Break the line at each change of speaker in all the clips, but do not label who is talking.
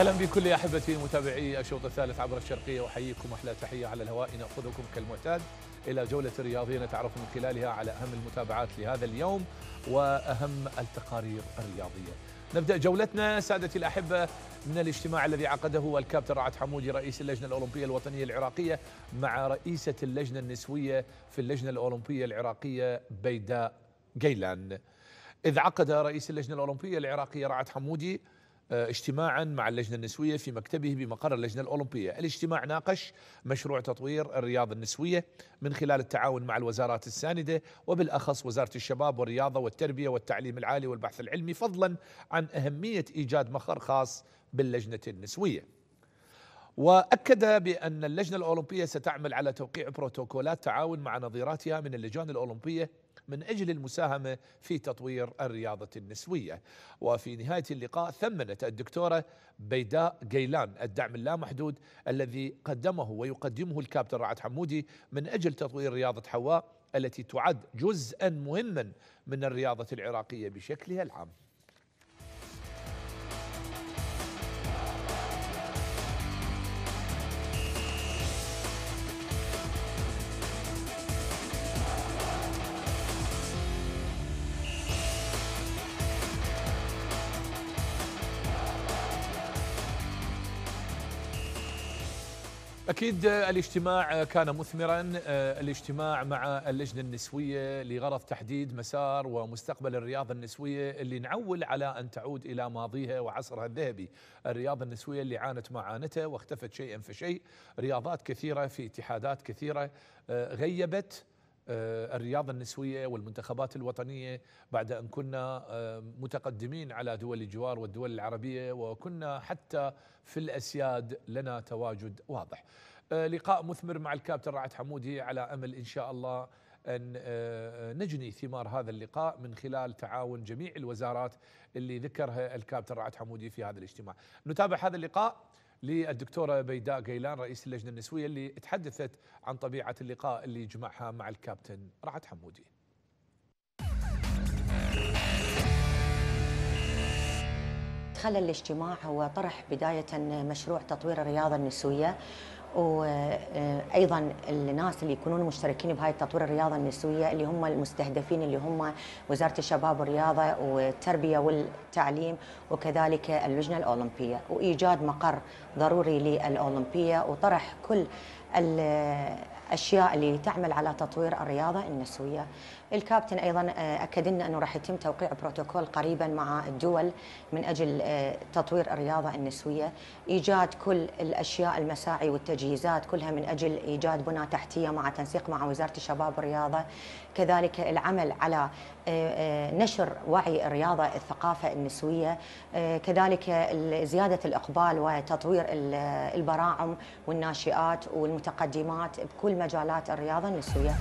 اهلا بكل يا احبتي متابعي الشوط الثالث عبر الشرقيه احييكم احلى تحيه على الهواء ناخذكم كالمعتاد الى جوله رياضيه نتعرف من خلالها على اهم المتابعات لهذا اليوم واهم التقارير الرياضيه. نبدا جولتنا سادتي الاحبه من الاجتماع الذي عقده الكابتن رعد حمودي رئيس اللجنه الاولمبيه الوطنيه العراقيه مع رئيسه اللجنه النسويه في اللجنه الاولمبيه العراقيه بيداء جيلان. اذ عقد رئيس اللجنه الاولمبيه العراقيه رعد حمودي آه، اجتماعا مع اللجنة النسوية في مكتبه بمقر اللجنة الأولمبية الاجتماع ناقش مشروع تطوير الرياضة النسوية من خلال التعاون مع الوزارات الساندة وبالأخص وزارة الشباب والرياضة والتربية والتعليم العالي والبحث العلمي فضلا عن أهمية إيجاد مخر خاص باللجنة النسوية واكد بان اللجنه الاولمبيه ستعمل على توقيع بروتوكولات تعاون مع نظيراتها من اللجان الاولمبيه من أجل المساهمة في تطوير الرياضة النسوية وفي نهاية اللقاء ثمنت الدكتورة بيداء جيلان الدعم اللامحدود الذي قدمه ويقدمه الكابتن رعد حمودي من أجل تطوير رياضة حواء التي تعد جزءا مهما من الرياضة العراقية بشكلها العام أكيد آه، الاجتماع آه، كان مثمرا آه، الاجتماع مع اللجنة النسوية لغرض تحديد مسار ومستقبل الرياضة النسوية اللي نعول على أن تعود إلى ماضيها وعصرها الذهبي الرياضة النسوية اللي عانت ما عانته واختفت شيئا فشيء رياضات كثيرة في اتحادات كثيرة غيبت آه، الرياضة النسوية والمنتخبات الوطنية بعد أن كنا آه، متقدمين على دول الجوار والدول العربية وكنا حتى في الأسياد لنا تواجد واضح آه، لقاء مثمر مع الكابتن رعد حمودي على أمل إن شاء الله أن نجني ثمار هذا اللقاء من خلال تعاون جميع الوزارات اللي ذكرها الكابتن رعد حمودي في هذا الاجتماع نتابع هذا اللقاء للدكتوره بيداء قيلان رئيس اللجنه النسويه اللي تحدثت عن طبيعه اللقاء اللي جمعها مع الكابتن رعد حمودي.
خلى الاجتماع هو طرح بداية مشروع تطوير الرياضة النسوية وايضا الناس اللي يكونون مشتركين بهاي تطوير الرياضه النسويه اللي هم المستهدفين اللي هم وزاره الشباب والرياضه والتربيه والتعليم وكذلك اللجنه الاولمبيه وايجاد مقر ضروري للاولمبيه وطرح كل الاشياء اللي تعمل على تطوير الرياضه النسويه الكابتن ايضا آه، اكد لنا انه راح يتم توقيع بروتوكول قريبا مع الدول من اجل آه، تطوير الرياضه النسويه، ايجاد كل الاشياء المساعي والتجهيزات كلها من اجل ايجاد بنى تحتيه مع تنسيق مع وزاره الشباب والرياضه، كذلك العمل على آه، نشر وعي الرياضه الثقافه النسويه، كذلك زياده الاقبال وتطوير البراعم والناشئات والمتقدمات بكل مجالات الرياضه النسويه.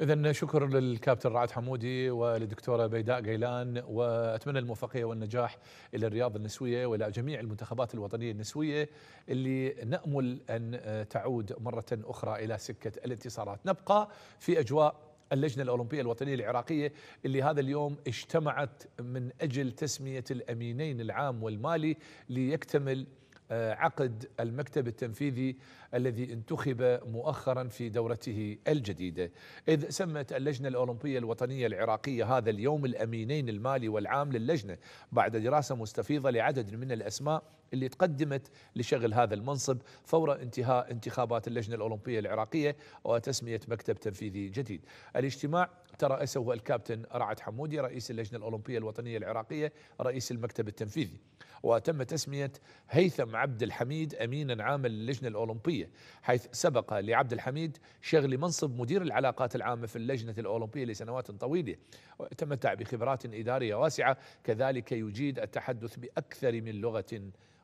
إذا شكر للكابتن رعد حمودي وللدكتورة بيداء قيلان وأتمنى الموفقية والنجاح إلى الرياضة النسوية وإلى جميع المنتخبات الوطنية النسوية اللي نأمل أن تعود مرة أخرى إلى سكة الانتصارات نبقى في أجواء اللجنة الأولمبية الوطنية العراقية اللي هذا اليوم اجتمعت من أجل تسمية الأمينين العام والمالي ليكتمل آه، عقد المكتب التنفيذي الذي انتخب مؤخرا في دورته الجديده، اذ سمت اللجنه الاولمبيه الوطنيه العراقيه هذا اليوم الامينين المالي والعام للجنه بعد دراسه مستفيضه لعدد من الاسماء اللي تقدمت لشغل هذا المنصب فور انتهاء انتخابات اللجنة الأولمبية العراقية وتسمية مكتب تنفيذي جديد الاجتماع ترأسه الكابتن رعد حمودي رئيس اللجنة الأولمبية الوطنية العراقية رئيس المكتب التنفيذي وتم تسمية هيثم عبد الحميد أمينا عاما للجنة الأولمبية حيث سبق لعبد الحميد شغل منصب مدير العلاقات العامة في اللجنة الأولمبية لسنوات طويلة وتمتع بخبرات إدارية واسعة كذلك يجيد التحدث بأكثر من لغة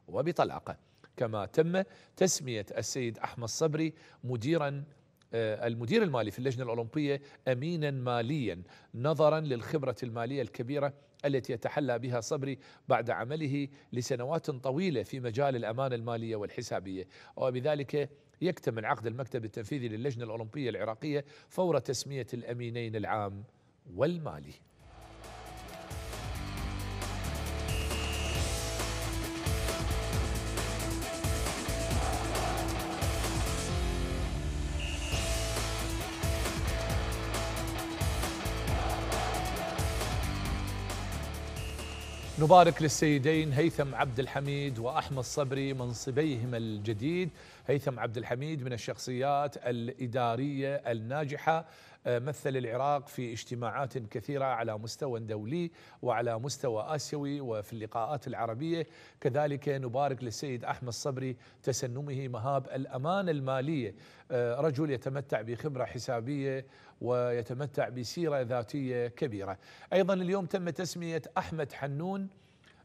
وبطلاقه كما تم تسميه السيد احمد صبري مديرا آه، المدير المالي في اللجنه الاولمبيه امينا ماليا نظرا للخبره الماليه الكبيره التي يتحلى بها صبري بعد عمله لسنوات طويله في مجال الامانه الماليه والحسابيه وبذلك يكتمل عقد المكتب التنفيذي للجنه الاولمبيه العراقيه فور تسميه الامينين العام والمالي نبارك للسيدين هيثم عبد الحميد واحمد صبري منصبيهما الجديد هيثم عبد الحميد من الشخصيات الاداريه الناجحه مثل العراق في اجتماعات كثيرة على مستوى دولي وعلى مستوى آسيوي وفي اللقاءات العربية كذلك نبارك للسيد أحمد صبري تسنمه مهاب الأمانة المالية آه، رجل يتمتع بخبرة حسابية ويتمتع بسيرة ذاتية كبيرة أيضا اليوم تم تسمية أحمد حنون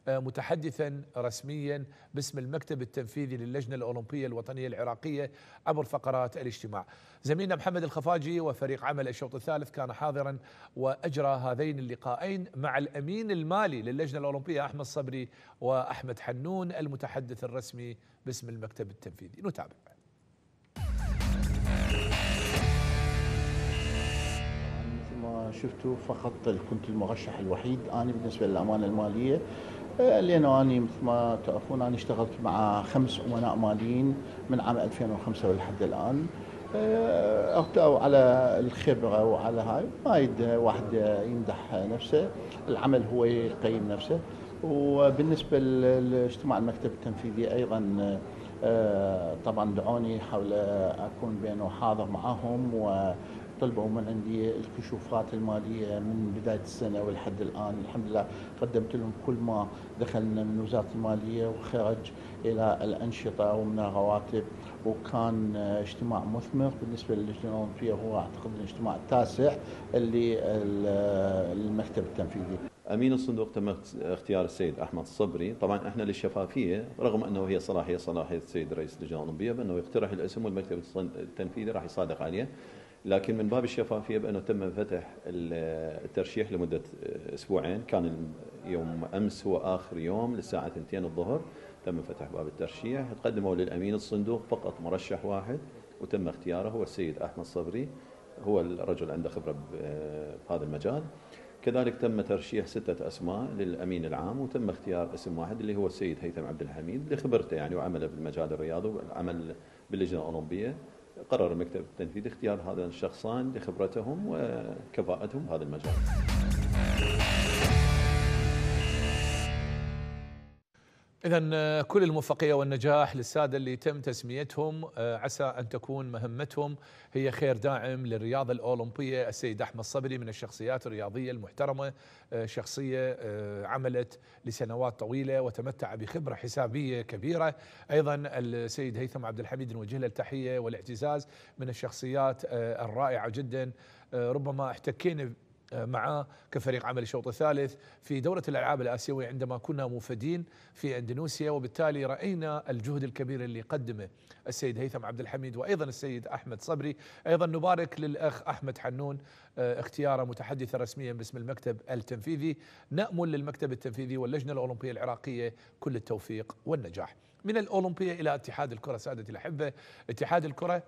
آه، متحدثا رسميا باسم المكتب التنفيذي للجنة الأولمبية الوطنية العراقية عبر فقرات الاجتماع زميلنا محمد الخفاجي وفريق عمل الشوط الثالث كان حاضرا وأجرى هذين اللقاءين مع الأمين المالي للجنة الأولمبية أحمد صبري وأحمد حنون المتحدث الرسمي باسم المكتب التنفيذي نتابع
شفتوا فقط كنت المرشح الوحيد انا بالنسبه للامانه الماليه لانه اني مثل ما تعرفون انا اشتغلت مع خمس امناء ماليين من عام 2005 ولحد الان اعطوا آه، على الخبره وعلى هاي ما يد واحد يمدح نفسه العمل هو يقيم نفسه وبالنسبه لاجتماع المكتب التنفيذي ايضا آه، طبعا دعوني حول اكون بينه حاضر معهم و طلبوا من عندي الكشوفات الماليه من بدايه السنه ولحد الان الحمد لله قدمت لهم كل ما دخلنا من وزاره الماليه وخرج الى الانشطه ومن الرواتب وكان اجتماع مثمر بالنسبه للجنه الاولمبيه هو اعتقد الاجتماع التاسع اللي المكتب التنفيذي.
امين الصندوق تم اختيار السيد احمد الصبري طبعا احنا للشفافيه رغم انه هي صلاحيه صلاحيه السيد رئيس اللجنه الاولمبيه بانه يقترح الاسم والمكتب التنفيذي راح يصادق عليه. لكن من باب الشفافيه بانه تم فتح الترشيح لمده اسبوعين كان يوم امس هو اخر يوم للساعه 2 الظهر تم فتح باب الترشيح قدموا للامين الصندوق فقط مرشح واحد وتم اختياره هو السيد احمد صبري هو الرجل عنده خبره بهذا المجال كذلك تم ترشيح ستة أسماء للأمين العام وتم اختيار اسم واحد اللي هو السيد هيثم عبد الحميد لخبرته يعني وعمله بالمجال الرياضي والعمل باللجنة الأولمبية قرر المكتب التنفيذي اختيار هذا الشخصان لخبرتهم وكفاءتهم في هذا المجال. إذا آه، كل الموفقية والنجاح للسادة اللي تم تسميتهم آه، عسى أن تكون مهمتهم هي خير داعم للرياضة الأولمبية السيد أحمد صبري من الشخصيات الرياضية المحترمة آه، شخصية عملت لسنوات طويلة وتمتع بخبرة حسابية كبيرة أيضا السيد هيثم عبد الحميد نوجه له التحية والاعتزاز من الشخصيات الرائعة جدا ربما احتكينا آه، معاه كفريق عمل الشوط الثالث في دورة الألعاب الآسيوية عندما كنا موفدين في أندونيسيا وبالتالي رأينا الجهد الكبير اللي قدمه السيد هيثم عبد الحميد وأيضا السيد أحمد صبري أيضا نبارك للأخ أحمد حنون آه، اختياره متحدثا رسميا باسم المكتب التنفيذي نأمل للمكتب التنفيذي واللجنة الأولمبية العراقية كل التوفيق والنجاح من الأولمبية إلى اتحاد الكرة سادة الأحبة اتحاد الكرة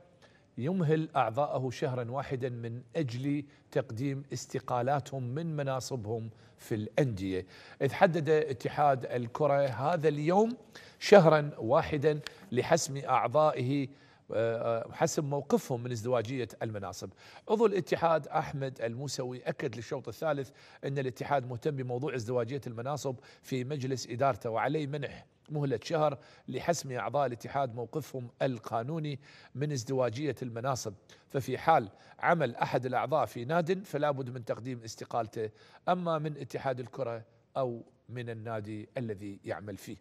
يمهل أعضاءه شهرا واحدا من أجل تقديم استقالاتهم من مناصبهم في الأندية إذ حدد اتحاد الكرة هذا اليوم شهرا واحدا لحسم أعضائه وحسب موقفهم من ازدواجية المناصب عضو الاتحاد أحمد الموسوي أكد للشوط الثالث أن الاتحاد مهتم بموضوع ازدواجية المناصب في مجلس إدارته وعليه منح مهلة شهر لحسم أعضاء الاتحاد موقفهم القانوني من ازدواجية المناصب ففي حال عمل أحد الأعضاء في ناد فلا بد من تقديم استقالته أما من اتحاد الكرة أو من النادي الذي يعمل فيه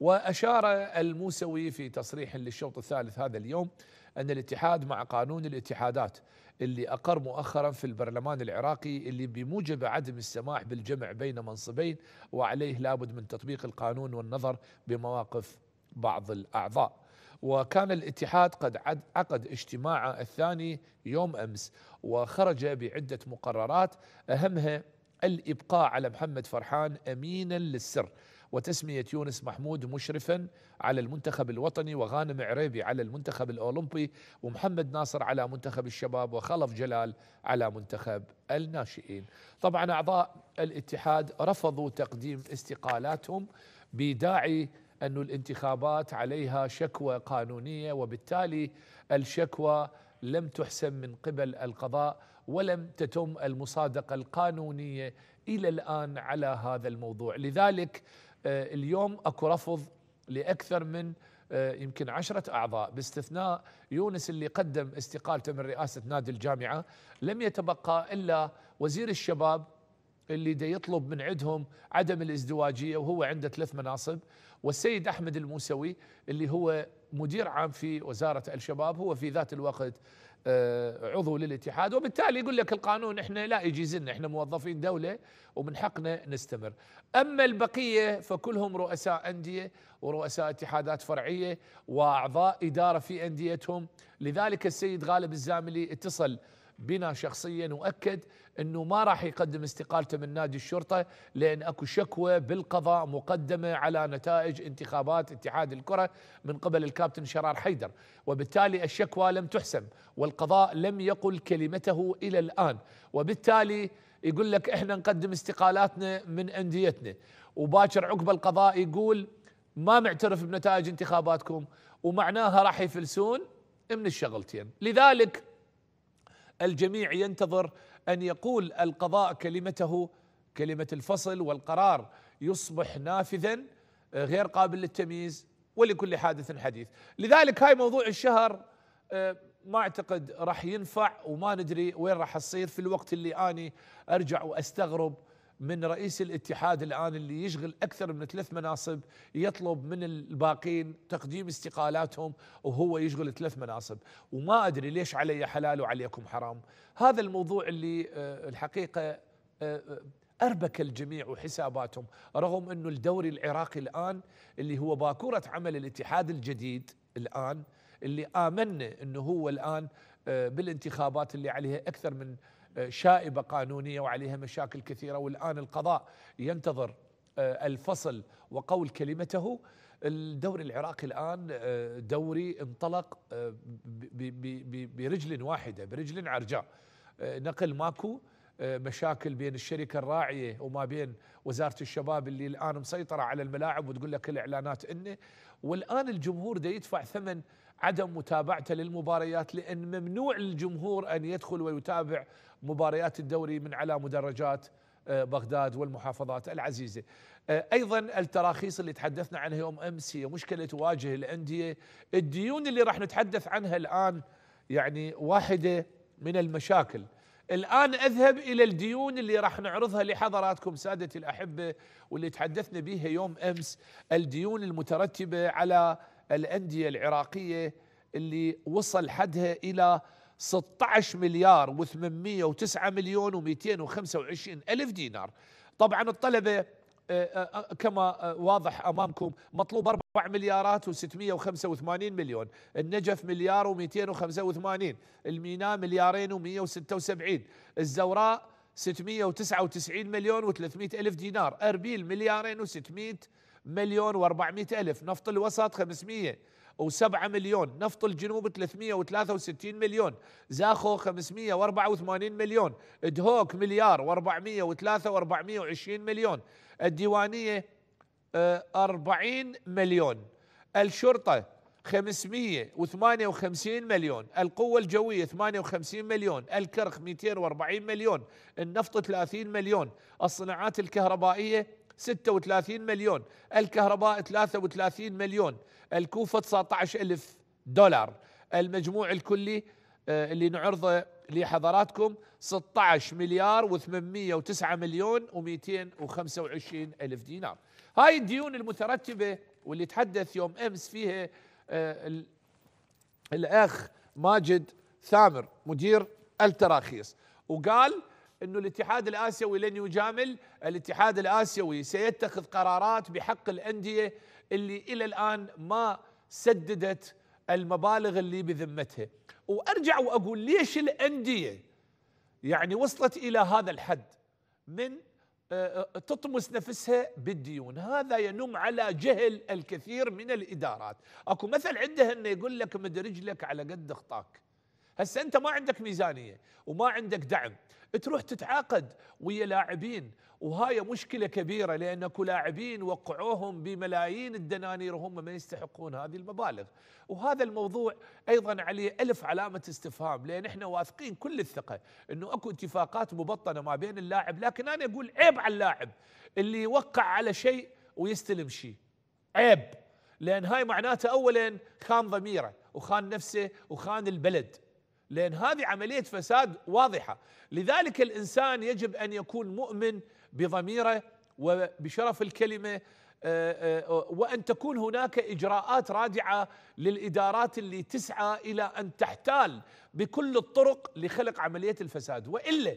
وأشار الموسوي في تصريح للشوط الثالث هذا اليوم أن الاتحاد مع قانون الاتحادات اللي أقر مؤخرا في البرلمان العراقي اللي بموجب عدم السماح بالجمع بين منصبين وعليه لابد من تطبيق القانون والنظر بمواقف بعض الأعضاء وكان الاتحاد قد عقد اجتماعه الثاني يوم امس وخرج بعده مقررات اهمها الابقاء على محمد فرحان امينا للسر وتسمية يونس محمود مشرفا على المنتخب الوطني وغانم عريبي على المنتخب الأولمبي ومحمد ناصر على منتخب الشباب وخلف جلال على منتخب الناشئين طبعا أعضاء الاتحاد رفضوا تقديم استقالاتهم بداعي أن الانتخابات عليها شكوى قانونية وبالتالي الشكوى لم تحسم من قبل القضاء ولم تتم المصادقة القانونية إلى الآن على هذا الموضوع لذلك آه، اليوم اكو رفض لاكثر من آه، يمكن عشرة أعضاء باستثناء يونس اللي قدم استقالته من رئاسة نادي الجامعة لم يتبقى إلا وزير الشباب اللي دا يطلب من عندهم عدم الازدواجية وهو عنده ثلاث مناصب والسيد أحمد الموسوي اللي هو مدير عام في وزارة الشباب هو في ذات الوقت آه، عضو للاتحاد وبالتالي يقول لك القانون احنا لا يجيز لنا احنا موظفين دولة ومن حقنا نستمر اما البقية فكلهم رؤساء اندية ورؤساء اتحادات فرعية واعضاء ادارة في انديتهم لذلك السيد غالب الزاملي اتصل بنا شخصيا واكد انه ما راح يقدم استقالته من نادي الشرطه لان اكو شكوى بالقضاء مقدمه على نتائج انتخابات اتحاد الكره من قبل الكابتن شرار حيدر وبالتالي الشكوى لم تحسم والقضاء لم يقل كلمته الى الان وبالتالي يقول لك احنا نقدم استقالاتنا من انديتنا وباكر عقب القضاء يقول ما معترف بنتائج انتخاباتكم ومعناها راح يفلسون من الشغلتين لذلك الجميع ينتظر ان يقول القضاء كلمته كلمه الفصل والقرار يصبح نافذا آه، غير قابل للتمييز ولكل حادث حديث لذلك هاي موضوع الشهر آه، ما اعتقد راح ينفع وما ندري وين راح تصير في الوقت اللي اني ارجع واستغرب من رئيس الاتحاد الآن اللي يشغل أكثر من ثلاث مناصب يطلب من الباقين تقديم استقالاتهم وهو يشغل ثلاث مناصب وما أدري ليش علي حلال وعليكم حرام هذا الموضوع اللي آه، الحقيقة آه، آه، أربك الجميع وحساباتهم رغم أنه الدوري العراقي الآن اللي هو باكورة عمل الاتحاد الجديد الآن اللي آمنا أنه هو الآن بالانتخابات اللي عليها أكثر من شائبه قانونيه وعليها مشاكل كثيره والان القضاء ينتظر آه، الفصل وقول كلمته الدوري العراقي الان آه، دوري انطلق آه، برجل واحده برجل عرجاء نقل ماكو مشاكل بين الشركه الراعيه وما بين وزاره الشباب اللي الان مسيطره على الملاعب وتقول لك الاعلانات انه والان الجمهور ده يدفع ثمن عدم متابعته للمباريات لأن ممنوع للجمهور أن يدخل ويتابع مباريات الدوري من على مدرجات آه، بغداد والمحافظات العزيزة آه، أيضا التراخيص اللي تحدثنا عنها يوم أمس هي مشكلة تواجه الأندية الديون اللي راح نتحدث عنها الآن يعني واحدة من المشاكل الآن أذهب إلى الديون اللي راح نعرضها لحضراتكم سادة الأحبة واللي تحدثنا بها يوم أمس الديون المترتبة على الأندية العراقية اللي وصل حدها إلى 16 مليار و809 مليون و225 ألف دينار طبعا الطلبة آه، آه، آه، كما واضح أمامكم مطلوب 4 مليارات و685 مليون النجف مليار و285 الميناء مليارين و176 الزوراء 699 مليون و300 ألف دينار أربيل مليارين و600 مليون و400 ألف نفط الوسط 500 و7 مليون نفط الجنوب 363 مليون زاخو 584 مليون دهوك مليار و و3 و420 مليون الديوانية 40 آه، مليون الشرطة 558 مليون القوة الجوية 58 مليون الكرخ 240 مليون النفط 30 مليون الصناعات الكهربائية 36 مليون الكهرباء 33 مليون الكوفة 19 ألف دولار المجموع الكلي آه، اللي نعرضه لحضراتكم 16 مليار و809 مليون و225 ألف دينار هاي الديون المترتبة واللي تحدث يوم أمس فيها آه، الأخ ماجد ثامر مدير التراخيص وقال انه الاتحاد الاسيوي لن يجامل، الاتحاد الاسيوي سيتخذ قرارات بحق الانديه اللي الى الان ما سددت المبالغ اللي بذمتها، وارجع واقول ليش الانديه يعني وصلت الى هذا الحد من آه، آه، تطمس نفسها بالديون هذا ينم على جهل الكثير من الإدارات أكو مثل عندها أنه يقول لك مد رجلك على قد خطاك هسه انت ما عندك ميزانيه وما عندك دعم تروح تتعاقد ويا لاعبين وهاي مشكله كبيره لان اكو لاعبين وقعوهم بملايين الدنانير وهم ما يستحقون هذه المبالغ وهذا الموضوع ايضا عليه الف علامه استفهام لان احنا واثقين كل الثقه انه اكو اتفاقات مبطنه ما بين اللاعب لكن انا اقول عيب على اللاعب اللي يوقع على شيء ويستلم شيء عيب لان هاي معناته اولا خان ضميره وخان نفسه وخان البلد لأن هذه عملية فساد واضحة لذلك الإنسان يجب أن يكون مؤمن بضميره وبشرف الكلمة آه، آه، وأن تكون هناك إجراءات رادعة للإدارات اللي تسعى إلى أن تحتال بكل الطرق لخلق عملية الفساد وإلا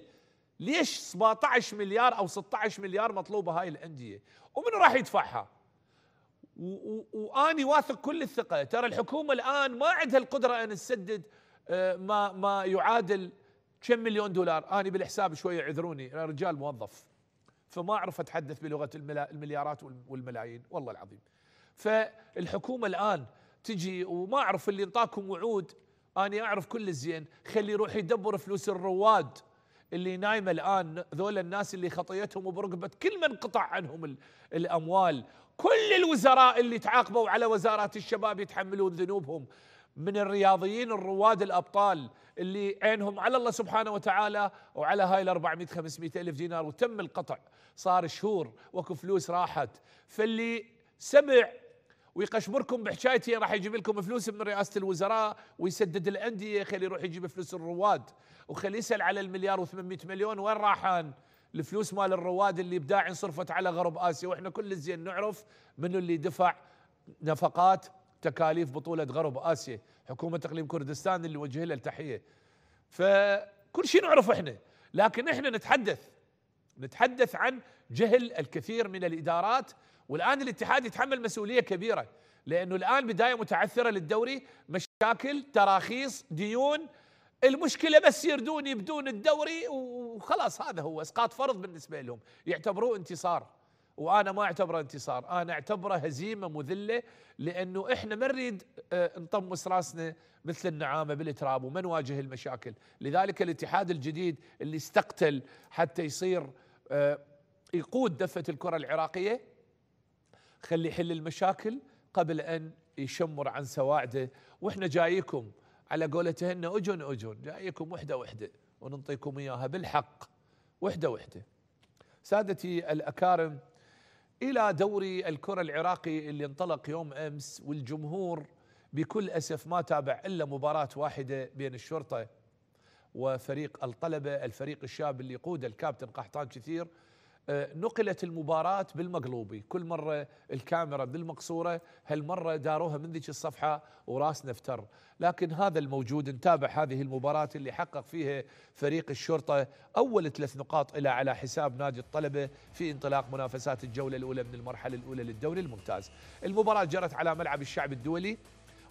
ليش 17 مليار أو 16 مليار مطلوبة هاي الأندية ومن راح يدفعها واني واثق كل الثقه ترى الحكومه الان ما عندها القدره ان تسدد آه، ما ما يعادل كم مليون دولار آه، انا بالحساب شويه عذروني انا رجال موظف فما اعرف اتحدث بلغه المليارات والملايين والله العظيم فالحكومه الان تجي وما اعرف اللي انطاكم وعود انا اعرف كل الزين خلي يروح يدبر فلوس الرواد اللي نايمه الان ذول الناس اللي خطيتهم وبرقبه كل من قطع عنهم الاموال كل الوزراء اللي تعاقبوا على وزارات الشباب يتحملون ذنوبهم من الرياضيين الرواد الابطال اللي عينهم على الله سبحانه وتعالى وعلى هاي ال 400 500 الف دينار وتم القطع صار شهور واكو فلوس راحت فاللي سمع ويقشمركم بحكايتي راح يجيب لكم فلوس من رئاسه الوزراء ويسدد الانديه خلي يروح يجيب فلوس الرواد وخلي يسال على المليار و800 مليون وين راحان الفلوس مال الرواد اللي ابداع صرفت على غرب اسيا واحنا كل زين نعرف منو اللي دفع نفقات تكاليف بطولة غرب آسيا حكومة إقليم كردستان اللي وجه لها التحية فكل شيء نعرف إحنا لكن إحنا نتحدث نتحدث عن جهل الكثير من الإدارات والآن الاتحاد يتحمل مسؤولية كبيرة لأنه الآن بداية متعثرة للدوري مشاكل تراخيص ديون المشكله بس يردون يبدون الدوري وخلاص هذا هو اسقاط فرض بالنسبه لهم يعتبروه انتصار وانا ما اعتبره انتصار انا اعتبره هزيمه مذله لانه احنا ما نريد آه، نطمس راسنا مثل النعامه بالتراب وما نواجه المشاكل لذلك الاتحاد الجديد اللي استقتل حتى يصير آه، يقود دفه الكره العراقيه خلي يحل المشاكل قبل ان يشمر عن سواعده واحنا جايكم على قولتهن اجن اجن جايكم وحده وحده وننطيكم اياها بالحق وحده وحده سادتي الاكارم إلى دوري الكرة العراقي اللي انطلق يوم أمس والجمهور بكل أسف ما تابع إلا مباراة واحدة بين الشرطة وفريق الطلبة الفريق الشاب اللي يقوده الكابتن قحطان كثير آه، نقلت المباراة بالمقلوبي كل مرة الكاميرا بالمقصورة هالمرة داروها من ذيك الصفحة وراسنا افتر لكن هذا الموجود نتابع هذه المباراة اللي حقق فيها فريق الشرطة أول ثلاث نقاط إلى على حساب نادي الطلبة في انطلاق منافسات الجولة الأولى من المرحلة الأولى للدوري الممتاز المباراة جرت على ملعب الشعب الدولي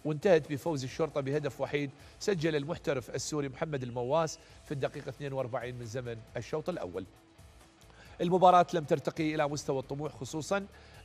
وانتهت بفوز الشرطة بهدف وحيد سجل المحترف السوري محمد المواس في الدقيقة 42 من زمن الشوط الأول المباراة لم ترتقي إلى مستوى الطموح خصوصا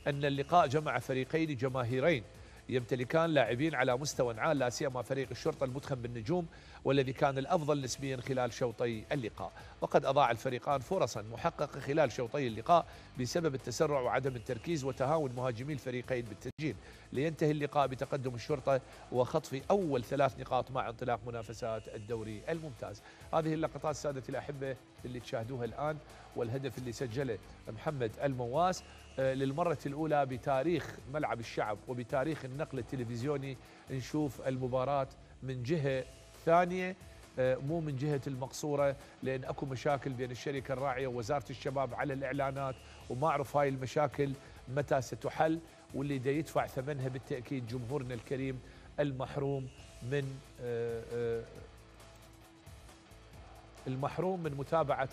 أن اللقاء جمع فريقين جماهيرين يمتلكان لاعبين على مستوى عال لا سيما فريق الشرطه المتخم بالنجوم والذي كان الافضل نسبيا خلال شوطي اللقاء، وقد اضاع الفريقان فرصا محققه خلال شوطي اللقاء بسبب التسرع وعدم التركيز وتهاون مهاجمي الفريقين بالتسجيل، لينتهي اللقاء بتقدم الشرطه وخطف اول ثلاث نقاط مع انطلاق منافسات الدوري الممتاز. هذه اللقطات سادتي الاحبه اللي تشاهدوها الان والهدف اللي سجله محمد المواس آه، للمرة الأولى بتاريخ ملعب الشعب وبتاريخ النقل التلفزيوني نشوف المباراة من جهة ثانية آه، مو من جهة المقصورة لأن أكو مشاكل بين الشركة الراعية ووزارة الشباب على الإعلانات وما أعرف هاي المشاكل متى ستحل واللي دا يدفع ثمنها بالتأكيد جمهورنا الكريم المحروم من آه، المحروم من متابعة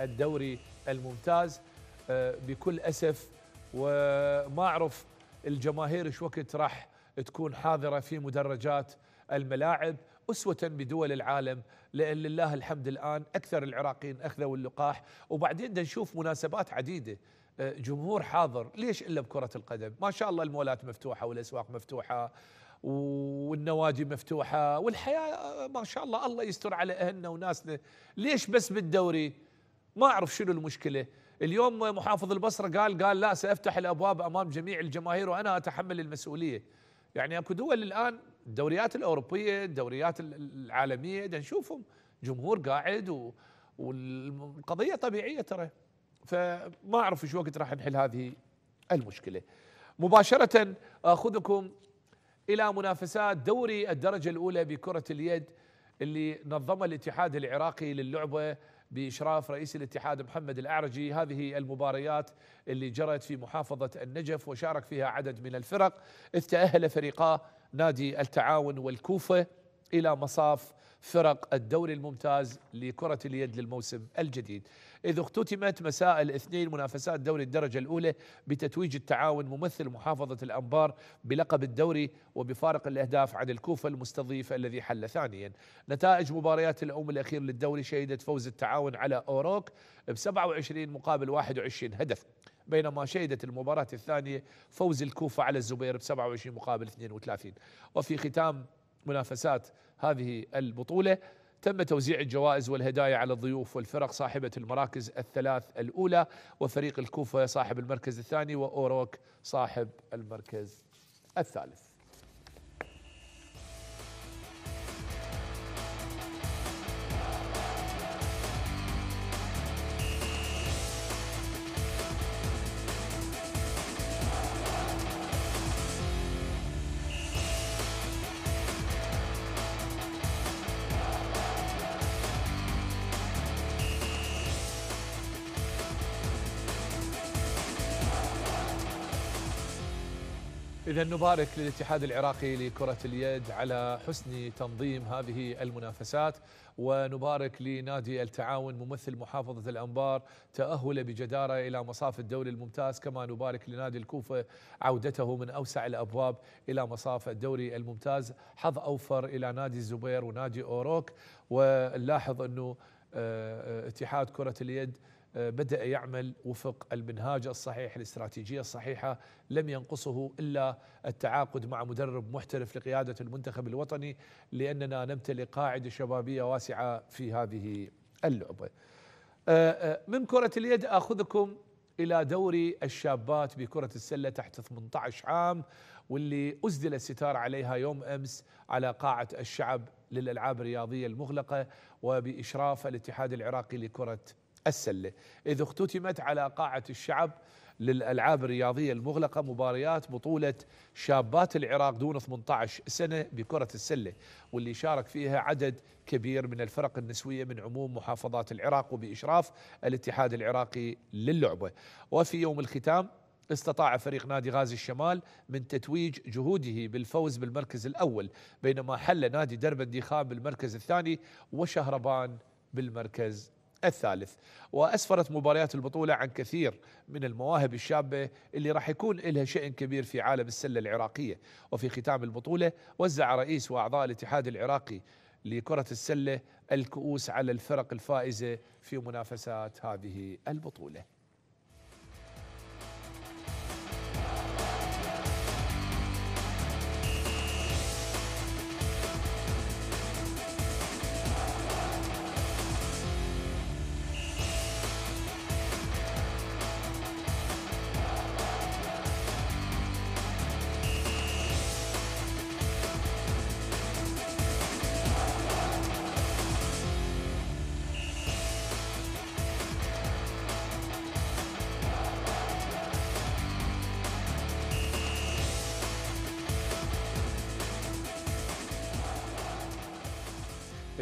الدوري الممتاز آه، بكل اسف وما اعرف الجماهير ايش وقت راح تكون حاضره في مدرجات الملاعب أسوة بدول العالم لأن لله الحمد الآن أكثر العراقيين أخذوا اللقاح وبعدين نشوف مناسبات عديدة آه، جمهور حاضر ليش إلا بكرة القدم ما شاء الله المولات مفتوحة والأسواق مفتوحة والنوادي مفتوحة والحياة آه، ما شاء الله الله يستر على أهلنا وناسنا ليش بس بالدوري ما أعرف شنو المشكلة اليوم محافظ البصره قال قال لا سافتح الابواب امام جميع الجماهير وانا اتحمل المسؤوليه يعني اكو دول الان الدوريات الاوروبيه الدوريات العالميه دا نشوفهم جمهور قاعد و... والقضيه طبيعيه ترى فما اعرف شو وقت راح نحل هذه المشكله مباشره اخذكم الى منافسات دوري الدرجه الاولى بكره اليد اللي نظمها الاتحاد العراقي للعبه بإشراف رئيس الاتحاد محمد الأعرجي هذه المباريات اللي جرت في محافظة النجف وشارك فيها عدد من الفرق تاهل فريقا نادي التعاون والكوفة إلى مصاف فرق الدوري الممتاز لكرة اليد للموسم الجديد إذ اختتمت مساء الاثنين منافسات دوري الدرجة الأولى بتتويج التعاون ممثل محافظة الأنبار بلقب الدوري وبفارق الأهداف عن الكوفة المستضيف الذي حل ثانيا نتائج مباريات الأم الأخير للدوري شهدت فوز التعاون على أوروك ب 27 مقابل 21 هدف بينما شهدت المباراة الثانية فوز الكوفة على الزبير ب 27 مقابل 32 وفي ختام منافسات هذه البطولة تم توزيع الجوائز والهدايا على الضيوف والفرق صاحبة المراكز الثلاث الأولى وفريق الكوفة صاحب المركز الثاني وأوروك صاحب المركز الثالث إذا نبارك للاتحاد العراقي لكرة اليد على حسن تنظيم هذه المنافسات ونبارك لنادي التعاون ممثل محافظة الأنبار تأهل بجدارة إلى مصاف الدوري الممتاز كما نبارك لنادي الكوفة عودته من أوسع الأبواب إلى مصاف الدوري الممتاز حظ أوفر إلى نادي الزبير ونادي أوروك ونلاحظ أنه آه، آه، اتحاد كرة اليد آه، بدأ يعمل وفق المنهاج الصحيح الاستراتيجية الصحيحة لم ينقصه إلا التعاقد مع مدرب محترف لقيادة المنتخب الوطني لأننا نمتلك قاعدة شبابية واسعة في هذه اللعبة آه، آه، من كرة اليد أخذكم إلى دوري الشابات بكرة السلة تحت 18 عام واللي ازدل الستار عليها يوم أمس على قاعة الشعب للألعاب الرياضية المغلقة وبإشراف الاتحاد العراقي لكرة السله اذ اختتمت على قاعه الشعب للالعاب الرياضيه المغلقه مباريات بطوله شابات العراق دون 18 سنه بكره السله واللي شارك فيها عدد كبير من الفرق النسويه من عموم محافظات العراق وباشراف الاتحاد العراقي للعبه وفي يوم الختام استطاع فريق نادي غازي الشمال من تتويج جهوده بالفوز بالمركز الاول بينما حل نادي دربندي خان بالمركز الثاني وشهربان بالمركز الثالث وأسفرت مباريات البطولة عن كثير من المواهب الشابة اللي راح يكون لها شأن كبير في عالم السلة العراقية وفي ختام البطولة وزع رئيس وأعضاء الاتحاد العراقي لكرة السلة الكؤوس على الفرق الفائزة في منافسات هذه البطولة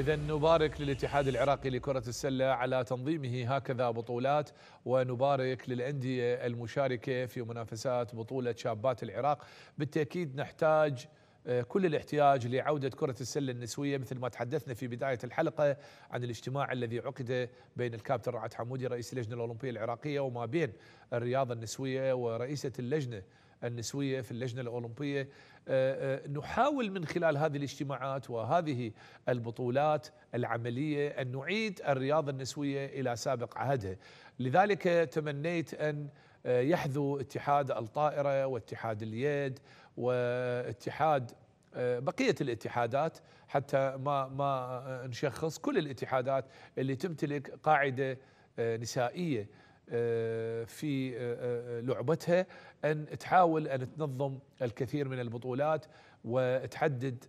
إذا نبارك للاتحاد العراقي لكرة السلة على تنظيمه هكذا بطولات ونبارك للأندية المشاركة في منافسات بطولة شابات العراق بالتأكيد نحتاج آه، كل الاحتياج لعودة كرة السلة النسوية مثل ما تحدثنا في بداية الحلقة عن الاجتماع الذي عقد بين الكابتن رعد حمودي رئيس اللجنة الأولمبية العراقية وما بين الرياضة النسوية ورئيسة اللجنة النسويه في اللجنه الاولمبيه آه، آه، نحاول من خلال هذه الاجتماعات وهذه البطولات العمليه ان نعيد الرياضه النسويه الى سابق عهدها لذلك تمنيت ان آه، يحذو اتحاد الطائره واتحاد اليد واتحاد بقيه الاتحادات حتى ما ما نشخص كل الاتحادات اللي تمتلك قاعده نسائيه آه، في آه، آه، لعبتها ان تحاول ان تنظم الكثير من البطولات وتحدد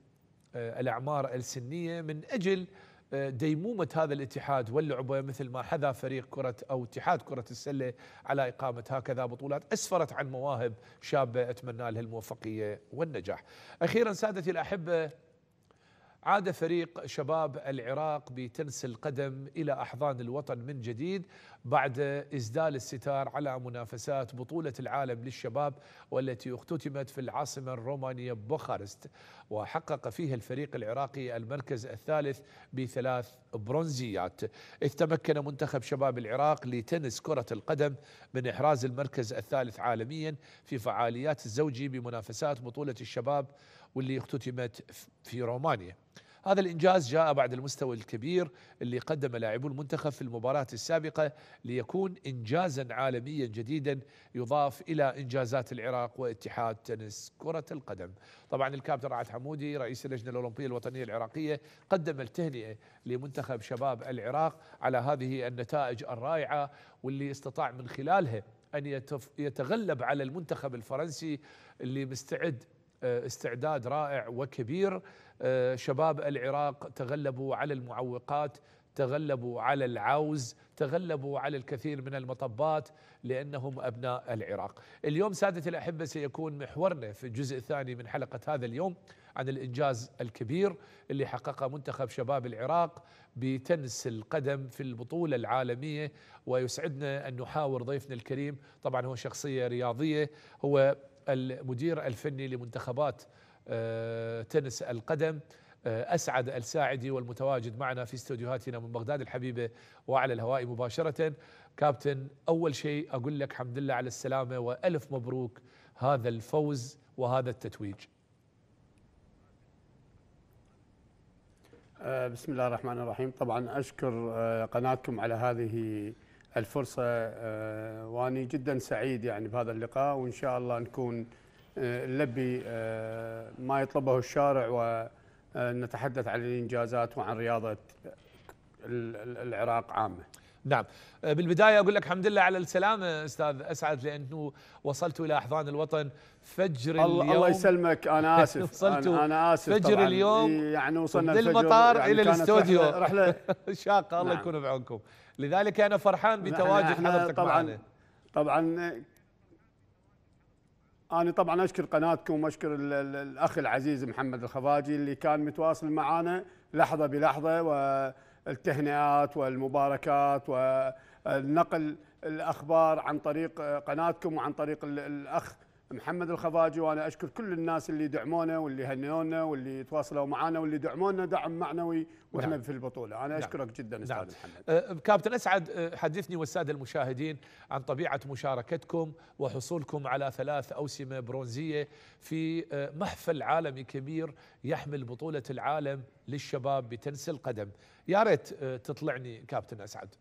الاعمار السنيه من اجل ديمومة هذا الاتحاد واللعبة مثل ما حذا فريق كرة أو اتحاد كرة السلة على إقامة هكذا بطولات أسفرت عن مواهب شابة أتمنى لها الموفقية والنجاح أخيرا سادتي الأحبة عاد فريق شباب العراق بتنس القدم إلى أحضان الوطن من جديد بعد إسدال الستار على منافسات بطولة العالم للشباب والتي اختتمت في العاصمة الرومانية بوخارست وحقق فيها الفريق العراقي المركز الثالث بثلاث برونزيات إذ تمكن منتخب شباب العراق لتنس كرة القدم من إحراز المركز الثالث عالميا في فعاليات الزوجي بمنافسات بطولة الشباب واللي اختتمت في رومانيا هذا الإنجاز جاء بعد المستوى الكبير اللي قدم لاعبو المنتخب في المباراة السابقة ليكون إنجازا عالميا جديدا يضاف إلى إنجازات العراق واتحاد تنس كرة القدم طبعا الكابتن رعد حمودي رئيس اللجنة الأولمبية الوطنية العراقية قدم التهنئة لمنتخب شباب العراق على هذه النتائج الرائعة واللي استطاع من خلالها أن يتغلب على المنتخب الفرنسي اللي مستعد آه، استعداد رائع وكبير آه، شباب العراق تغلبوا على المعوقات تغلبوا على العوز تغلبوا على الكثير من المطبات لأنهم أبناء العراق اليوم سادة الأحبة سيكون محورنا في الجزء الثاني من حلقة هذا اليوم عن الإنجاز الكبير اللي حققه منتخب شباب العراق بتنس القدم في البطولة العالمية ويسعدنا أن نحاور ضيفنا الكريم طبعا هو شخصية رياضية هو المدير الفني لمنتخبات آه، تنس القدم آه، أسعد الساعدي والمتواجد معنا في استوديوهاتنا من بغداد الحبيبة وعلى الهواء مباشرة كابتن أول شيء أقول لك حمد لله على السلامة وألف مبروك هذا الفوز وهذا التتويج
آه، بسم الله الرحمن الرحيم طبعا أشكر قناتكم على هذه الفرصة آه، وأني جدا سعيد يعني بهذا اللقاء وإن شاء الله نكون نلبي آه، آه، ما يطلبه الشارع ونتحدث عن
الإنجازات وعن رياضة العراق عامة نعم أه، بالبدايه اقول لك الحمد لله على السلامه أه، استاذ اسعد لانه وصلت الى احضان الوطن فجر الله اليوم الله يسلمك
انا اسف وصلت أنا, انا اسف فجر طبعاً اليوم يعني وصلنا من المطار يعني الى الاستوديو رحله,
رحلة شاقه الله نعم. يكون بعونكم لذلك انا فرحان بتواجد حضرتك طبعا معنا طبعا أنا طبعا
أشكر قناتكم وأشكر الأخ العزيز محمد الخفاجي اللي كان متواصل معنا لحظة بلحظة و التهنئات والمباركات ونقل الأخبار عن طريق قناتكم وعن طريق الأخ محمد الخفاجي وانا اشكر كل الناس اللي دعمونا واللي هنونا واللي تواصلوا معنا واللي دعمونا دعم معنوي واحنا نعم. في البطوله، انا نعم. اشكرك نعم. جدا استاذ نعم. محمد.
أه كابتن اسعد أه، حدثني والساده المشاهدين عن طبيعه مشاركتكم وحصولكم على ثلاث اوسمه برونزيه في أه، محفل عالمي كبير يحمل بطوله العالم للشباب بتنس القدم، يا ريت أه، تطلعني كابتن اسعد.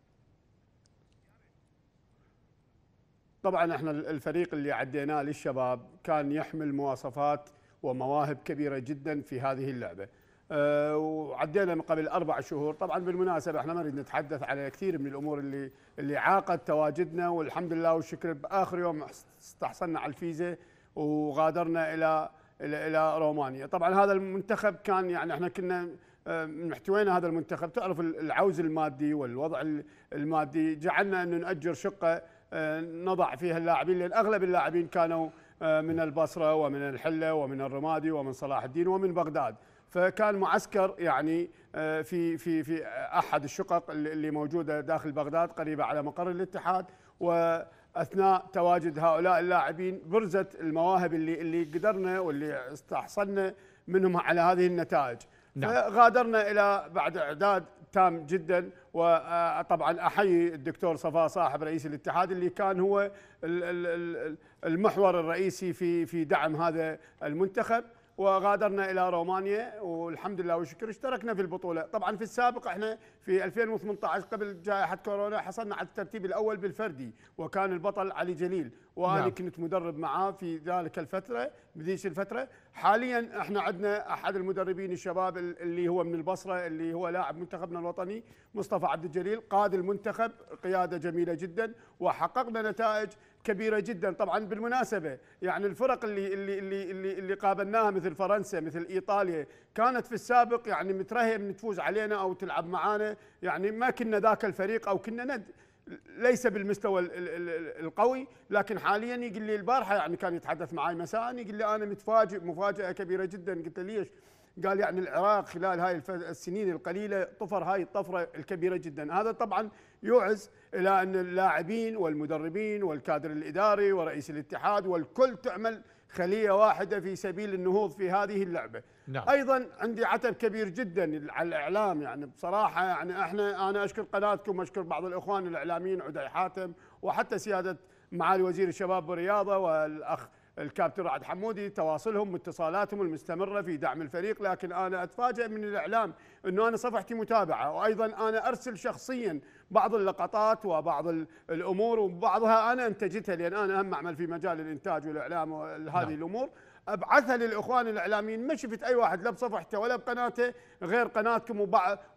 طبعا احنا الفريق اللي عديناه للشباب كان يحمل مواصفات ومواهب كبيره جدا في هذه اللعبه أه، وعدينا من قبل اربع شهور طبعا بالمناسبه احنا ما نريد نتحدث على كثير من الامور اللي اللي عاقت تواجدنا والحمد لله والشكر باخر يوم استحصلنا على الفيزا وغادرنا الى الى, إلى رومانيا طبعا هذا المنتخب كان يعني احنا كنا أه، محتوينا هذا المنتخب تعرف العوز المادي والوضع المادي جعلنا انه ناجر شقه آه، نضع فيها اللاعبين لان اغلب اللاعبين كانوا آه، من البصره ومن الحله ومن الرمادي ومن صلاح الدين ومن بغداد فكان معسكر يعني آه، في في في احد الشقق اللي موجوده داخل بغداد قريبه على مقر الاتحاد واثناء تواجد هؤلاء اللاعبين برزت المواهب اللي اللي قدرنا واللي استحصلنا منهم على هذه النتائج نعم. غادرنا الى بعد اعداد تام جدا وطبعا احيي الدكتور صفاء صاحب رئيس الاتحاد اللي كان هو المحور الرئيسي في في دعم هذا المنتخب وغادرنا الى رومانيا والحمد لله والشكر اشتركنا في البطوله، طبعا في السابق احنا في 2018 قبل جائحه كورونا حصلنا على الترتيب الاول بالفردي وكان البطل علي جليل وانا نعم. كنت مدرب معاه في ذلك الفتره بذيك الفتره، حاليا احنا عندنا احد المدربين الشباب اللي هو من البصره اللي هو لاعب منتخبنا الوطني مصطفى عبد الجليل قاد المنتخب قياده جميله جدا وحققنا نتائج كبيره جدا طبعا بالمناسبه يعني الفرق اللي اللي اللي اللي, اللي قابلناها مثل فرنسا مثل ايطاليا كانت في السابق يعني مترهب ان تفوز علينا او تلعب معانا يعني ما كنا ذاك الفريق او كنا ند ليس بالمستوى القوي لكن حاليا يقول لي البارحه يعني كان يتحدث معي مساء يقول لي انا متفاجئ مفاجاه كبيره جدا قلت له ليش؟ قال يعني العراق خلال هاي السنين القليله طفر هاي الطفره الكبيره جدا هذا طبعا يوعز الى ان اللاعبين والمدربين والكادر الاداري ورئيس الاتحاد والكل تعمل خليه واحده في سبيل النهوض في هذه اللعبه نعم. ايضا عندي عتب كبير جدا على الاعلام يعني بصراحه يعني احنا انا اشكر قناتكم واشكر بعض الاخوان الاعلاميين عدي حاتم وحتى سياده معالي وزير الشباب والرياضه والاخ الكابتن رعد حمودي تواصلهم واتصالاتهم المستمره في دعم الفريق لكن انا اتفاجئ من الاعلام انه انا صفحتي متابعه وايضا انا ارسل شخصيا بعض اللقطات وبعض الامور وبعضها انا انتجتها لان انا هم اعمل في مجال الانتاج والاعلام وهذه نعم. الامور ابعثها للاخوان الاعلاميين ما شفت اي واحد لا بصفحته ولا بقناته غير قناتكم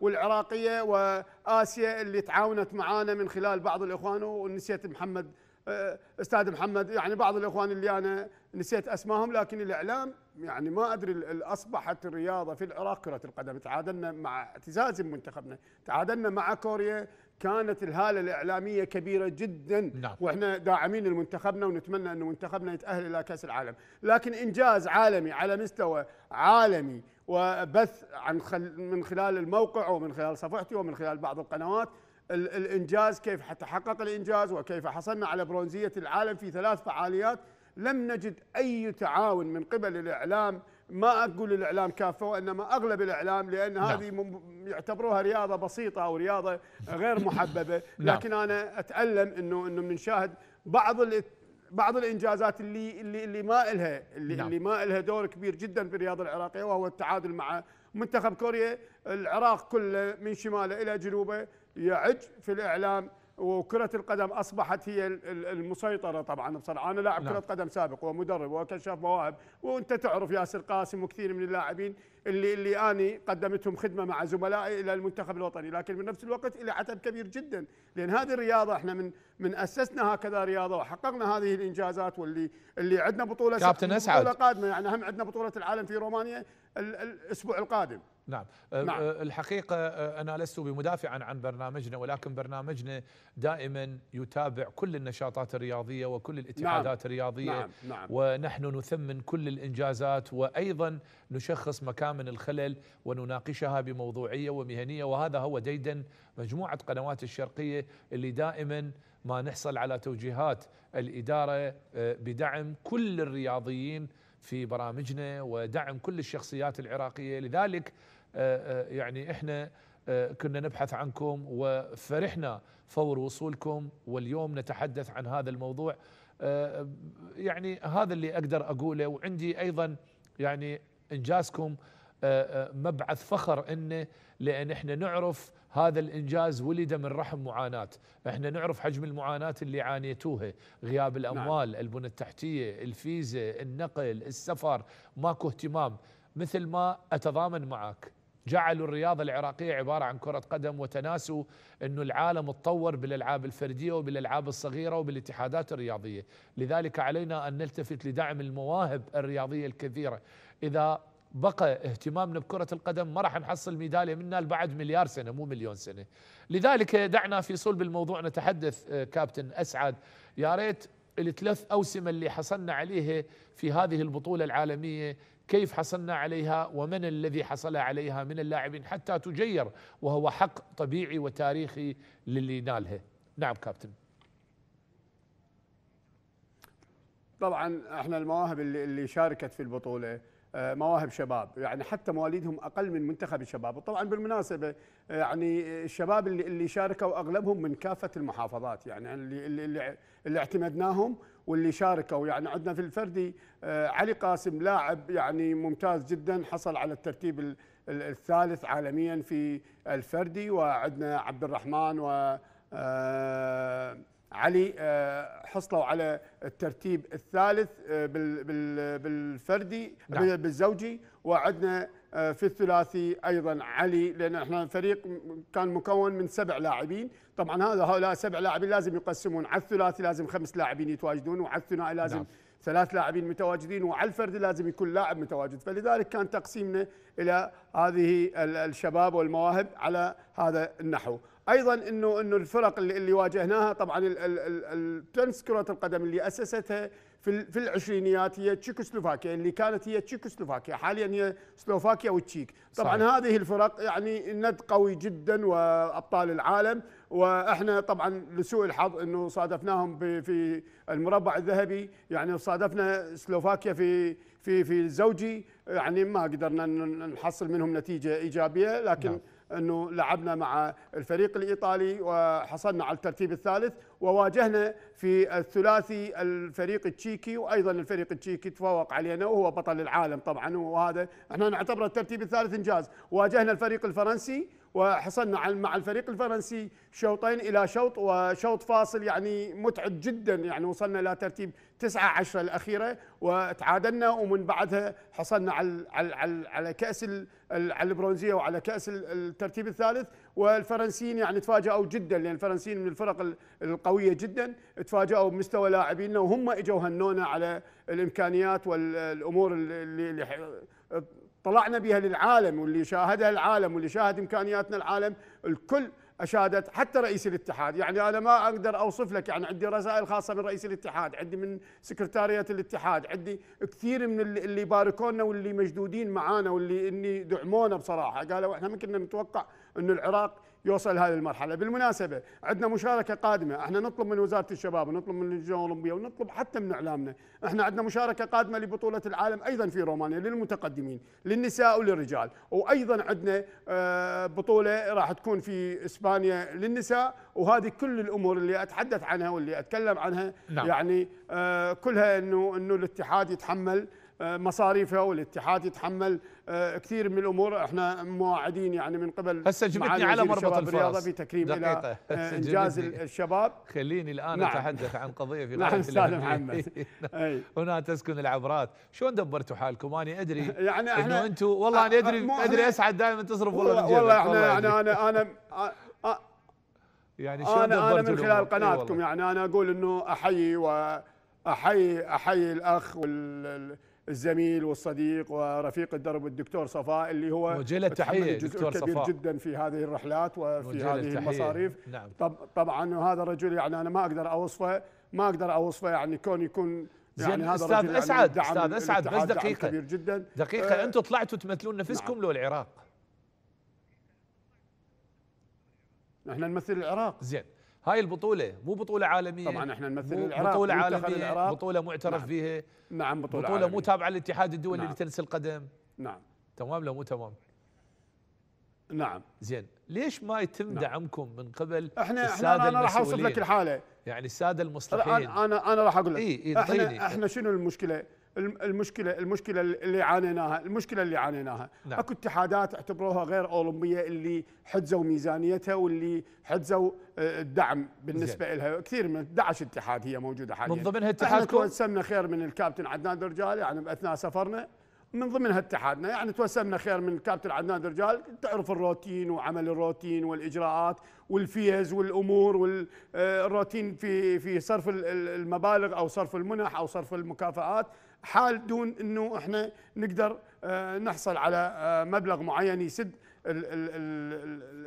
والعراقيه واسيا اللي تعاونت معانا من خلال بعض الاخوان ونسيت محمد آه، استاذ محمد يعني بعض الاخوان اللي انا نسيت اسمائهم لكن الاعلام يعني ما ادري اصبحت الرياضه في العراق كره القدم تعادلنا مع اعتزاز منتخبنا تعادلنا مع كوريا كانت الهاله الاعلاميه كبيره جدا نعم. واحنا داعمين لمنتخبنا ونتمنى ان منتخبنا يتاهل الى كاس العالم لكن انجاز عالمي على مستوى عالمي وبث عن خل من خلال الموقع ومن خلال صفحتي ومن خلال بعض القنوات الانجاز كيف تحقق الانجاز وكيف حصلنا على برونزيه العالم في ثلاث فعاليات لم نجد اي تعاون من قبل الاعلام ما اقول الاعلام كافه وانما اغلب الاعلام لان نعم. هذه يعتبروها رياضه بسيطه او رياضه غير محببه نعم. لكن انا اتالم انه انه بنشاهد بعض بعض الانجازات اللي اللي اللي ما لها اللي, نعم. اللي ما لها دور كبير جدا في الرياضه العراقيه وهو التعادل مع منتخب كوريا العراق كله من شماله الى جنوبه يعج في الاعلام وكرة القدم أصبحت هي المسيطرة طبعا بصراحة أنا لاعب لا. نعم. كرة قدم سابق ومدرب وكشاف مواهب وأنت تعرف ياسر قاسم وكثير من اللاعبين اللي اللي اني قدمتهم خدمة مع زملائي إلى المنتخب الوطني لكن بنفس الوقت إلى عتب كبير جدا لأن هذه الرياضة إحنا من من أسسنا هكذا رياضة وحققنا هذه الإنجازات واللي اللي عندنا بطولة كابتن أسعد بطولة قادمة يعني هم عندنا بطولة العالم في رومانيا الأسبوع القادم
نعم. أه، نعم أه، الحقيقة أه، أنا لست بمدافعا عن برنامجنا ولكن برنامجنا دائما يتابع كل النشاطات الرياضية وكل الاتحادات نعم. الرياضية نعم. نعم. ونحن نثمن كل الإنجازات وأيضا نشخص مكامن الخلل ونناقشها بموضوعية ومهنية وهذا هو ديدا مجموعة قنوات الشرقية اللي دائما ما نحصل على توجيهات الإدارة بدعم كل الرياضيين في برامجنا ودعم كل الشخصيات العراقية لذلك آه، آه، يعني احنا آه، كنا نبحث عنكم وفرحنا فور وصولكم واليوم نتحدث عن هذا الموضوع يعني هذا اللي اقدر اقوله وعندي ايضا يعني انجازكم مبعث فخر انه لان احنا نعرف هذا الانجاز ولد من رحم معاناه، احنا نعرف حجم المعاناه اللي عانيتوها، غياب نعم. الاموال، نعم. البنى التحتيه، الفيزا، النقل، السفر، ماكو اهتمام، مثل ما اتضامن معك جعلوا الرياضة العراقية عبارة عن كرة قدم وتناسوا أن العالم تطور بالألعاب الفردية وبالألعاب الصغيرة وبالاتحادات الرياضية لذلك علينا أن نلتفت لدعم المواهب الرياضية الكثيرة إذا بقى اهتمامنا بكرة القدم ما راح نحصل ميدالية منا بعد مليار سنة مو مليون سنة لذلك دعنا في صلب الموضوع نتحدث آه، كابتن أسعد يا ريت الثلاث أوسمة اللي حصلنا عليها في هذه البطولة العالمية كيف حصلنا عليها ومن الذي حصل عليها من اللاعبين حتى تجير وهو حق طبيعي وتاريخي للي نالها نعم كابتن
طبعا احنا المواهب اللي, اللي شاركت في البطوله آه، مواهب شباب يعني حتى مواليدهم اقل من منتخب الشباب وطبعا بالمناسبه آه، يعني الشباب اللي اللي شاركوا اغلبهم من كافه المحافظات يعني اللي اللي, اللي اعتمدناهم واللي شاركوا يعني عندنا في الفردي آه، علي قاسم لاعب يعني ممتاز جدا حصل على الترتيب الثالث عالميا في الفردي وعندنا عبد الرحمن و آه، علي آه، حصلوا على الترتيب الثالث بالفردي نعم. بالزوجي وعندنا في الثلاثي ايضا علي لان احنا فريق كان مكون من سبع لاعبين طبعا هذا هؤلاء سبع لاعبين لازم يقسمون على الثلاثي لازم خمس لاعبين يتواجدون وعلى الثنائي لازم نعم. ثلاث لاعبين متواجدين وعلى الفرد لازم يكون لاعب متواجد فلذلك كان تقسيمنا الى هذه الشباب والمواهب على هذا النحو ايضا انه انه الفرق اللي, اللي واجهناها طبعا التنس كره القدم اللي اسستها في في العشرينيات هي تشيكوسلوفاكيا اللي كانت هي تشيكوسلوفاكيا حاليا هي سلوفاكيا والتشيك طبعا صحيح. هذه الفرق يعني ند قوي جدا وابطال العالم واحنا طبعا لسوء الحظ انه صادفناهم في المربع الذهبي يعني صادفنا سلوفاكيا في في في الزوجي يعني ما قدرنا نحصل منهم نتيجه ايجابيه لكن نعم. انه لعبنا مع الفريق الايطالي وحصلنا على الترتيب الثالث وواجهنا في الثلاثي الفريق التشيكي وايضا الفريق التشيكي تفوق علينا وهو بطل العالم طبعا وهذا احنا نعتبره الترتيب الثالث انجاز واجهنا الفريق الفرنسي وحصلنا مع الفريق الفرنسي شوطين الى شوط وشوط فاصل يعني متعب جدا يعني وصلنا الى ترتيب 9 10 الاخيره وتعادلنا ومن بعدها حصلنا على على على, على كاس على البرونزيه وعلى كاس الترتيب الثالث والفرنسيين يعني تفاجئوا جدا لان يعني الفرنسيين من الفرق القويه جدا تفاجئوا بمستوى لاعبينا وهم اجوا هنونا على الامكانيات والامور اللي, اللي طلعنا بها للعالم واللي شاهدها العالم واللي شاهد امكانياتنا العالم الكل اشادت حتى رئيس الاتحاد يعني انا ما اقدر اوصف لك يعني عندي رسائل خاصه من رئيس الاتحاد عندي من سكرتاريه الاتحاد عندي كثير من اللي يباركونا واللي مجدودين معانا واللي اني دعمونا بصراحه قالوا احنا ما كنا نتوقع انه العراق يوصل هذه المرحله بالمناسبه عندنا مشاركه قادمه احنا نطلب من وزاره الشباب ونطلب من اللجنه الاولمبيه ونطلب حتى من اعلامنا احنا عندنا مشاركه قادمه لبطوله العالم ايضا في رومانيا للمتقدمين للنساء وللرجال وايضا عندنا آه، بطوله راح تكون في اسبانيا للنساء وهذه كل الامور اللي اتحدث عنها واللي اتكلم عنها نعم. يعني آه، كلها انه انه الاتحاد يتحمل مصاريفها والاتحاد يتحمل آه، كثير من الامور احنا مواعدين يعني من قبل هسه جبتني على مربط الرياضه بتكريم الى آه، انجاز
الشباب خليني الان نعم. اتحدث عن قضيه في نعم استاذ محمد هنا تسكن العبرات شلون دبرتوا حالكم انا ادري يعني انه انتم والله آه، انا ادري ادري اسعد دائما تصرف والله والله احنا يعني انا انا يعني شلون انا انا من خلال قناتكم
يعني انا اقول انه احيي واحيي احيي الاخ وال الزميل والصديق ورفيق الدرب الدكتور صفاء اللي هو وجيله تحيه دكتور كبير صفاء جدا في هذه الرحلات وفي هذه التحية. المصاريف نعم. طب طبعا هذا الرجل يعني انا ما اقدر اوصفه ما اقدر اوصفه يعني كون يكون يعني هذا استاذ الرجل يعني اسعد يعني استاذ اسعد بس دقيقه كبير جدا
دقيقه أه انتم طلعتوا تمثلون نفسكم نعم. لو العراق نحن نمثل العراق زين هاي البطولة مو بطولة عالمية طبعا احنا نمثل العراق بطولة عالمية العراق بطولة معترف نعم فيها نعم بطولة بطولة عالمية مو تابعة للاتحاد الدولي نعم لتنس القدم نعم تمام لو مو تمام نعم زين ليش ما يتم نعم دعمكم من قبل احنا احنا انا راح اوصف لك الحالة يعني السادة المصلحين انا انا راح اقول لك إيه إيه احنا
احنا شنو المشكلة؟ المشكله المشكله اللي عانيناها المشكله اللي عانيناها نعم. اكو اتحادات اعتبروها غير اولمبيه اللي حجزوا ميزانيتها واللي حجزوا آه، الدعم بالنسبه زين. لها كثير من 11 اتحاد هي موجوده حاليا من ضمنها اتحادكم توسمنا خير من الكابتن عدنان درجال يعني اثناء سفرنا من ضمنها اتحادنا يعني توسمنا خير من الكابتن عدنان درجال تعرف الروتين وعمل الروتين والاجراءات والفيز والامور والروتين آه، في في صرف المبالغ او صرف المنح او صرف المكافآت حال دون انه احنا نقدر آه، نحصل على آه، مبلغ معين يسد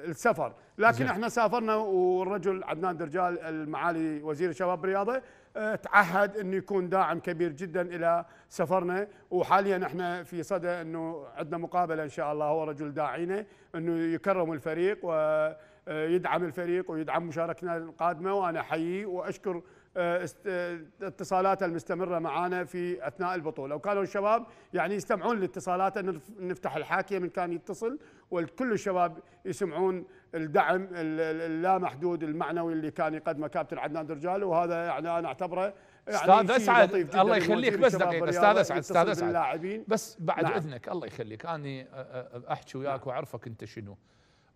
السفر لكن زي. احنا سافرنا والرجل عدنان درجال المعالي وزير الشباب والرياضه آه، تعهد انه يكون داعم كبير جدا الى سفرنا وحاليا احنا في صدى انه عندنا مقابله ان شاء الله هو رجل داعينا انه يكرم الفريق ويدعم الفريق ويدعم مشاركتنا القادمه وانا احييه واشكر آه، آه، اتصالاته المستمرة معانا في أثناء البطولة وكانوا الشباب يعني يستمعون لاتصالاته نفتح الحاكية من كان يتصل وكل الشباب يسمعون الدعم اللامحدود المعنوي اللي كان يقدمه كابتن عدنان درجال وهذا يعني أنا أعتبره يعني استاذ اسعد الله يخليك بس دقيقه استاذ اسعد استاذ اسعد بس بعد نعم. اذنك
الله يخليك اني احكي وياك نعم. واعرفك انت شنو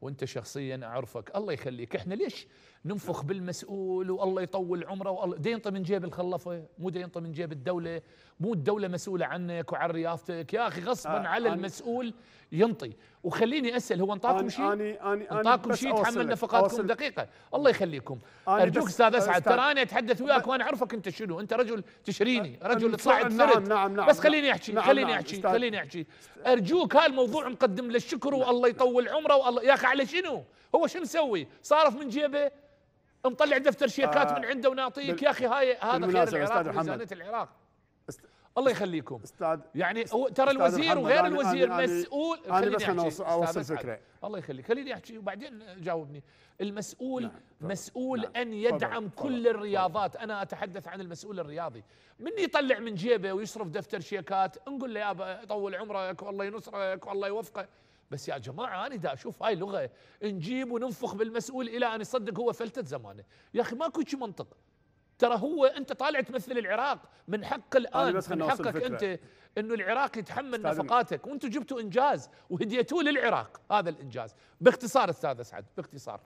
وانت شخصيا اعرفك الله يخليك احنا ليش ننفخ بالمسؤول والله يطول عمره والله دي من جيب الخلفه مو دي من جيب الدوله مو الدوله مسؤوله عنك وعن رياضتك يا اخي غصبا آه، على المسؤول ينطي وخليني اسال هو انطاكم شيء؟ اني اني انطاكم شيء تحمل نفقاتكم دقيقه الله يخليكم ارجوك استاذ اسعد ترى انا اتحدث وياك وانا اعرفك انت شنو انت رجل تشريني رجل تصعد نعم نعم نعم بس خليني احكي نعم خليني احكي نعم خليني نعم، احكي ارجوك هالموضوع مقدم له الشكر والله يطول عمره والله يا اخي على شنو؟ هو شو مسوي؟ صارف من جيبه مطلع دفتر شيكات آه، من عنده ونعطيك يا اخي هاي هذا خير العراق ميزانيه العراق الله يخليكم استاذ يعني ترى الوزير وغير الوزير أنا مسؤول أنا بس انا اوصل فكره الله يخليك خليني احكي وبعدين جاوبني المسؤول نعم. مسؤول نعم. ان يدعم طبعا. كل الرياضات طبعا. انا اتحدث عن المسؤول الرياضي من يطلع من جيبه ويصرف دفتر شيكات نقول له يابا طول عمرك والله ينصرك والله يوفقك بس يا جماعة أنا دا أشوف هاي لغة نجيب وننفخ بالمسؤول إلى أن يصدق هو فلتة زمانه يا أخي ماكو شي منطق ترى هو انت طالع تمثل العراق من حق الان من حقك انت انه العراق يتحمل نفقاتك وانتم جبتوا انجاز وهديتوه للعراق هذا الانجاز باختصار استاذ اسعد باختصار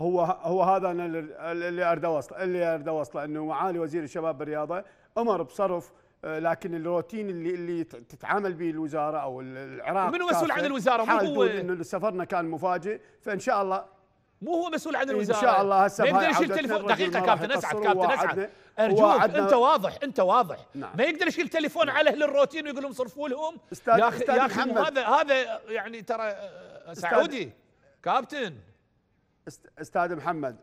هو هو هذا انا اللي اريد اوصله اللي اريد اوصله انه معالي وزير الشباب بالرياضه امر بصرف آه، لكن الروتين اللي اللي تتعامل به الوزاره او العراق من مسؤول عن الوزاره مو هو انه سفرنا كان مفاجئ
فان شاء الله مو هو مسؤول عن الوزاره ان شاء الله هسه ما يقدر يشيل تليفون دقيقه كابتن اسعد كابتن اسعد ارجوك انت واضح انت واضح نعم. ما يقدر يشيل تليفون على اهل الروتين ويقول لهم صرفوا لهم يا اخي يا اخي هذا هذا يعني ترى آه، سعودي
كابتن استاذ محمد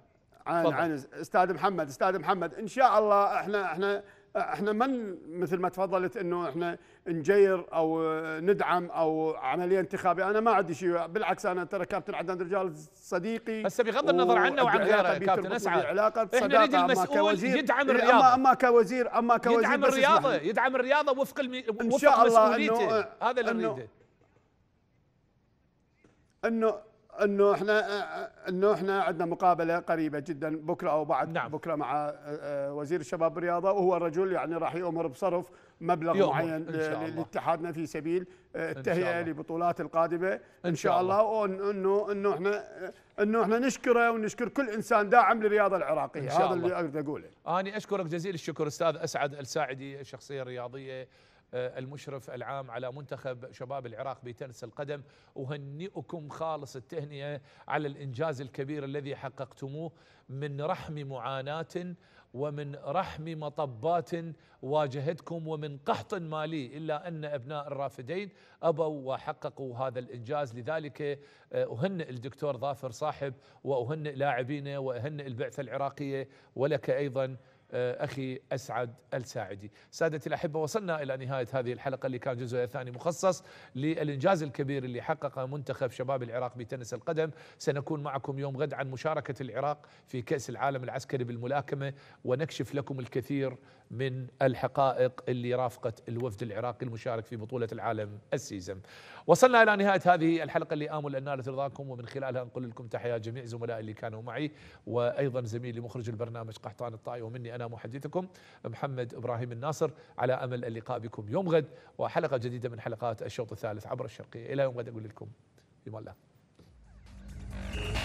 عن عن استاذ محمد استاذ محمد ان شاء الله احنا احنا احنا من مثل ما تفضلت انه احنا نجير او ندعم او عمليه انتخابيه انا ما عندي شيء بالعكس انا ترى كابتن عدنان
رجال صديقي هسه بغض النظر عنا وعن غيره كابتن اسعد احنا نريد المسؤول يدعم إيه، الرياضه اما اما
كوزير اما كوزير يدعم الرياضه يدعم
الرياضه وفق المي... وفق مسؤوليته هذا اللي نريده
انه انه احنا انه احنا عندنا مقابله قريبه جدا بكره او بعد نعم. بكره مع آه، وزير الشباب والرياضه وهو الرجل يعني راح يؤمر بصرف مبلغ معين لاتحادنا في سبيل آه، التهيئه لبطولات القادمه ان شاء الله وانه انه احنا انه احنا نشكره ونشكر كل انسان داعم للرياضه العراقيه هذا الله. اللي اقدر اقوله.
انا اشكرك جزيل الشكر استاذ اسعد الساعدي الشخصيه الرياضيه آه، المشرف العام على منتخب شباب العراق بتنس القدم أهنئكم خالص التهنئة على الإنجاز الكبير الذي حققتموه من رحم معاناة ومن رحم مطبات واجهتكم ومن قحط مالي إلا أن أبناء الرافدين أبوا وحققوا هذا الإنجاز لذلك آه، أهنئ الدكتور ظافر صاحب وأهنئ لاعبينه وأهنئ البعثة العراقية ولك أيضا آه، أخي أسعد الساعدي سادتي الأحبة وصلنا إلى نهاية هذه الحلقة اللي كان جزء الثاني مخصص للإنجاز الكبير اللي حققه منتخب شباب العراق بتنس القدم سنكون معكم يوم غد عن مشاركة العراق في كأس العالم العسكري بالملاكمة ونكشف لكم الكثير من الحقائق اللي رافقت الوفد العراقي المشارك في بطولة العالم السيزم وصلنا إلى نهاية هذه الحلقة اللي آمل أن نالت رضاكم ومن خلالها نقول لكم تحيا جميع زملائي اللي كانوا معي وأيضا زميلي مخرج البرنامج قحطان الطائي ومني أنا محدثكم محمد إبراهيم الناصر على أمل اللقاء بكم يوم غد وحلقة جديدة من حلقات الشوط الثالث عبر الشرقية إلى يوم غد أقول لكم في الله